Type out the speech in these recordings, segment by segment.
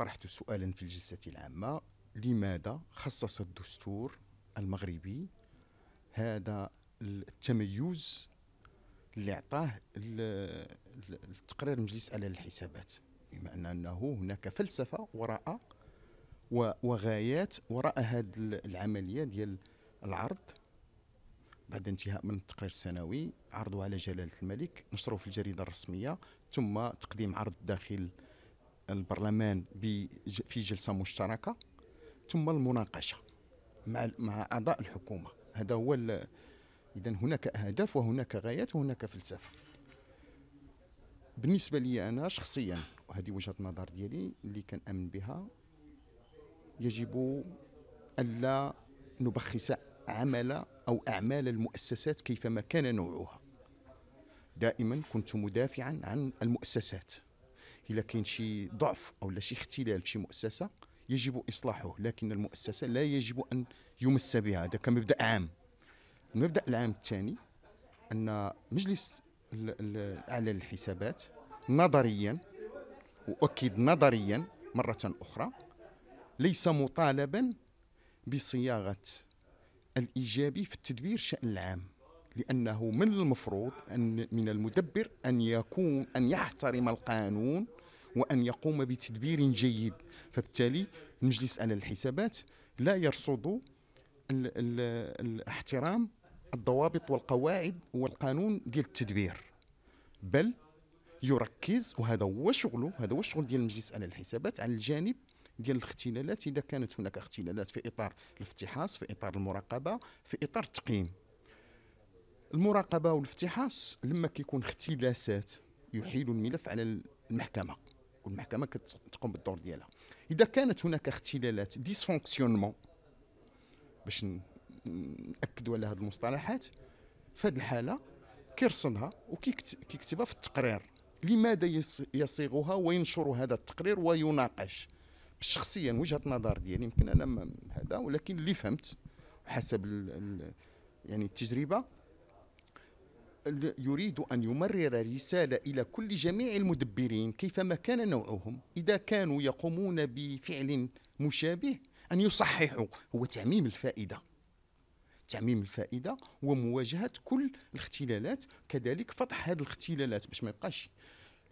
طرحت سؤالا في الجلسة العامة لماذا خصص الدستور المغربي هذا التميز اللي عطاه التقرير المجلس على الحسابات بمعنى انه هناك فلسفه وراء وغايات وراء هذه العمليه ديال العرض بعد انتهاء من التقرير السنوي عرضه على جلاله الملك نشره في الجريده الرسميه ثم تقديم عرض داخل البرلمان في جلسه مشتركه ثم المناقشه مع مع اعضاء الحكومه هذا هو اذا هناك اهداف وهناك غايات وهناك فلسفه بالنسبه لي انا شخصيا وهذه وجهه النظر ديالي اللي امن بها يجب الا نبخس عمل او اعمال المؤسسات كيفما كان نوعها دائما كنت مدافعا عن المؤسسات الا كاين شي ضعف او لا شي اختلال في شي مؤسسه يجب اصلاحه لكن المؤسسه لا يجب ان يمس بها هذا كمبدا عام المبدا العام الثاني ان مجلس الاعلى للحسابات نظريا اؤكد نظريا مره اخرى ليس مطالبا بصياغه الايجابي في التدبير الشان العام لانه من المفروض ان من المدبر ان يكون ان يحترم القانون وأن يقوم بتدبير جيد فبالتالي المجلس على الحسابات لا يرصد الاحترام الضوابط والقواعد والقانون ديال التدبير بل يركز وهذا هو شغله هذا هو الشغل ديال المجلس على الحسابات على الجانب ديال الاختلالات اذا كانت هناك اختلالات في اطار الافتحاص في اطار المراقبه في اطار التقييم المراقبه والافتحاص لما كيكون اختلاسات يحيل الملف على المحكمه والمحكمه كتقوم بالدور ديالها اذا كانت هناك اختلالات ديسفونكسيونمون باش ناكدوا على هذه المصطلحات في هذه الحاله كيرصدها وكيكتبها في التقرير لماذا يصيغها وينشر هذا التقرير ويناقش شخصيا وجهه النظر ديالي يمكن انا هذا ولكن اللي فهمت حسب يعني التجربه يريد أن يمرر رسالة إلى كل جميع المدبرين كيفما كان نوعهم إذا كانوا يقومون بفعل مشابه أن يصححوا هو تعميم الفائدة تعميم الفائدة ومواجهة كل الاختلالات كذلك فتح هذه الاختلالات باش ما يبقاش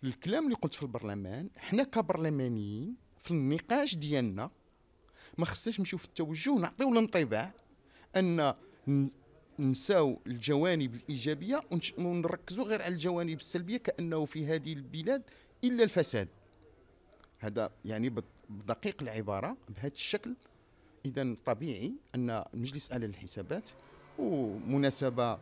الكلام اللي قلت في البرلمان حنا كبرلمانيين في النقاش ديالنا ما خصناش نشوف التوجه نعطيو الانطباع ان نساو الجوانب الايجابيه ونركزوا غير على الجوانب السلبيه كانه في هذه البلاد الا الفساد هذا يعني بدقيق العباره بهذا الشكل اذا طبيعي ان مجلس اعلى الحسابات ومناسبه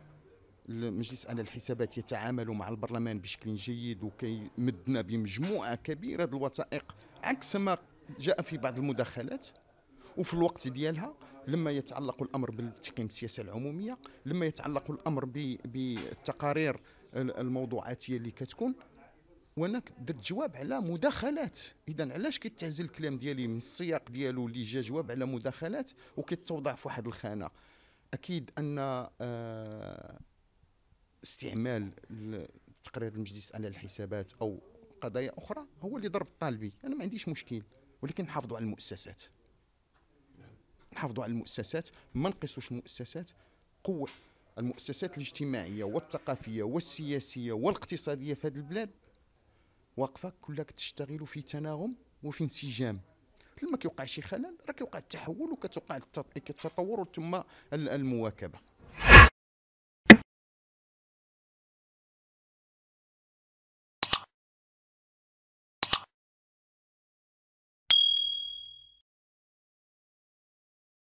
المجلس اعلى الحسابات يتعامل مع البرلمان بشكل جيد وكيمدنا بمجموعه كبيره الوثائق عكس ما جاء في بعض المداخلات وفي الوقت ديالها لما يتعلق الامر بالتقييم السياسه العموميه لما يتعلق الامر بالتقارير الموضوعاتيه اللي كتكون وانا درت جواب على مداخلات اذا علاش كيتعزل الكلام ديالي من السياق ديالو اللي جا جواب على مداخلات وكيتوضع في واحد الخانه اكيد ان آه، استعمال تقرير المجلس على الحسابات او قضايا اخرى هو اللي ضرب الطالبي انا ما عنديش مشكل ولكن نحافظوا على المؤسسات حافظوا على المؤسسات ما نقصوش المؤسسات قوه المؤسسات الاجتماعيه والثقافيه والسياسيه والاقتصاديه في هذه البلاد واقفه كلها كتشتغل في تناغم وفي انسجام لما كيوقع شي خلل راه كيوقع التحول وكتوقع التطور ثم المواكبه